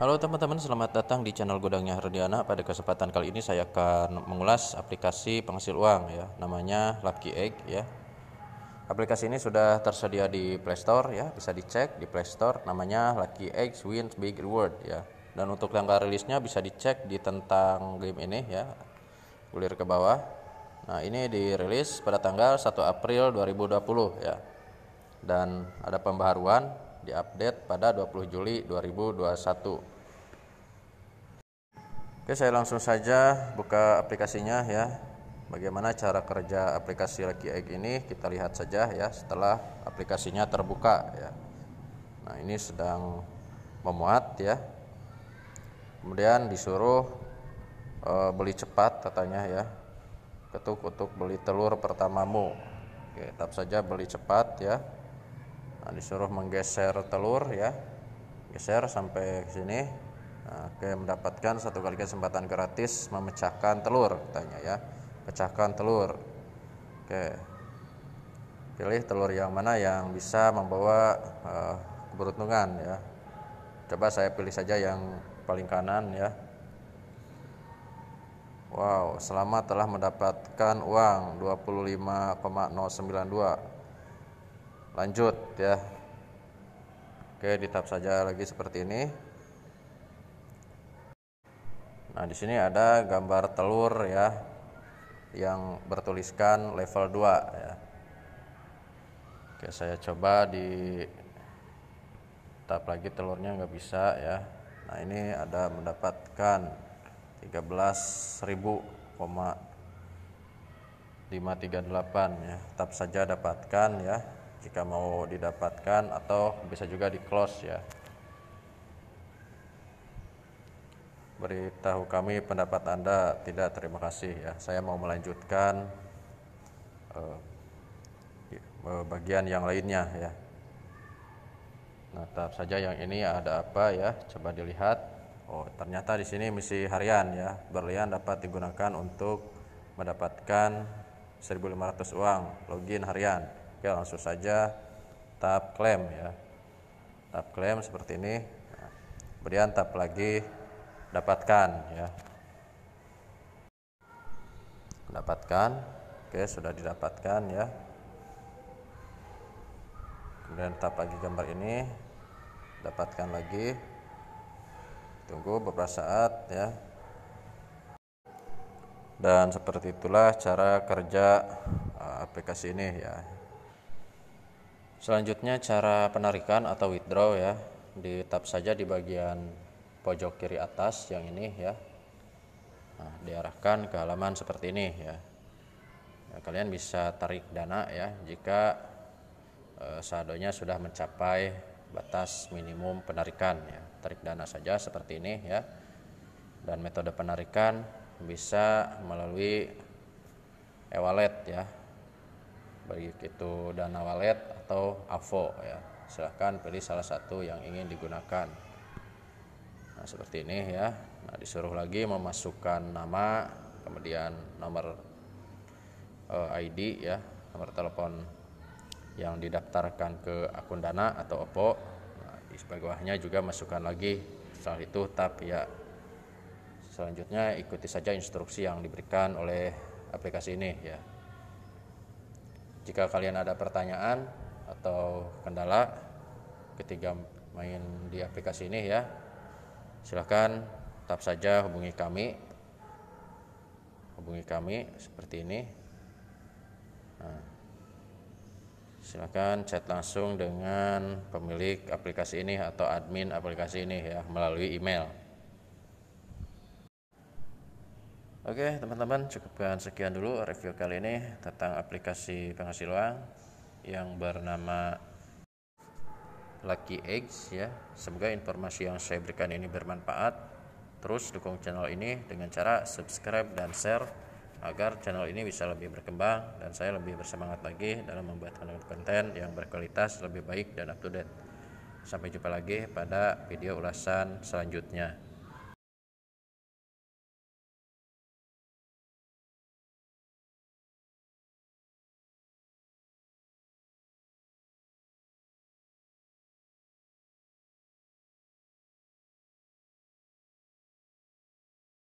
Halo teman-teman, selamat datang di channel Gudangnya Herdiana. Pada kesempatan kali ini saya akan mengulas aplikasi penghasil uang ya, namanya Lucky Egg ya. Aplikasi ini sudah tersedia di Play Store ya, bisa dicek di Play Store namanya Lucky Egg Win Big Reward ya. Dan untuk tanggal rilisnya bisa dicek di tentang game ini ya. Gulir ke bawah. Nah, ini dirilis pada tanggal 1 April 2020 ya. Dan ada pembaharuan diupdate pada 20 Juli 2021. Oke, saya langsung saja buka aplikasinya ya. Bagaimana cara kerja aplikasi Lucky Egg ini? Kita lihat saja ya setelah aplikasinya terbuka ya. Nah, ini sedang memuat ya. Kemudian disuruh e, beli cepat katanya ya. Ketuk untuk beli telur pertamamu. Oke, tap saja beli cepat ya nah, disuruh menggeser telur ya geser sampai sini nah, oke mendapatkan satu kali kesempatan gratis memecahkan telur katanya ya pecahkan telur oke pilih telur yang mana yang bisa membawa uh, keberuntungan ya coba saya pilih saja yang paling kanan ya Wow, selamat telah mendapatkan uang 25,092 lanjut ya oke di tab saja lagi seperti ini nah di sini ada gambar telur ya yang bertuliskan level 2 ya oke saya coba di tab lagi telurnya nggak bisa ya nah ini ada mendapatkan 13.000,538 ya tetap saja dapatkan ya jika mau didapatkan atau bisa juga di close ya beritahu kami pendapat Anda. Tidak, terima kasih ya. Saya mau melanjutkan uh, bagian yang lainnya ya. Nah, tahap saja yang ini ada apa ya? Coba dilihat. Oh, ternyata di sini misi harian ya. Berlian dapat digunakan untuk mendapatkan 1.500 uang login harian. Oke, langsung saja tap claim ya. tap claim seperti ini. Kemudian tap lagi dapatkan ya. Dapatkan. Oke, sudah didapatkan ya. Kemudian tap lagi gambar ini. Dapatkan lagi. Tunggu beberapa saat ya. Dan seperti itulah cara kerja uh, aplikasi ini ya Selanjutnya cara penarikan atau withdraw ya. Di tab saja di bagian pojok kiri atas yang ini ya. Nah, diarahkan ke halaman seperti ini ya. ya kalian bisa tarik dana ya jika eh, saldonya sudah mencapai batas minimum penarikan ya. Tarik dana saja seperti ini ya. Dan metode penarikan bisa melalui e-wallet ya baik itu dana wallet atau avo ya silahkan pilih salah satu yang ingin digunakan nah seperti ini ya nah disuruh lagi memasukkan nama kemudian nomor uh, eh, ID ya nomor telepon yang didaftarkan ke akun dana atau OPPO nah, di bawahnya juga masukkan lagi setelah itu tap ya selanjutnya ikuti saja instruksi yang diberikan oleh aplikasi ini ya jika kalian ada pertanyaan atau kendala ketika main di aplikasi ini ya, silahkan tetap saja hubungi kami. Hubungi kami seperti ini. Nah, silahkan chat langsung dengan pemilik aplikasi ini atau admin aplikasi ini ya melalui email. Oke teman-teman cukupkan sekian dulu review kali ini tentang aplikasi penghasil uang yang bernama Lucky Eggs ya. Semoga informasi yang saya berikan ini bermanfaat. Terus dukung channel ini dengan cara subscribe dan share agar channel ini bisa lebih berkembang dan saya lebih bersemangat lagi dalam membuat konten yang berkualitas lebih baik dan up to date. Sampai jumpa lagi pada video ulasan selanjutnya.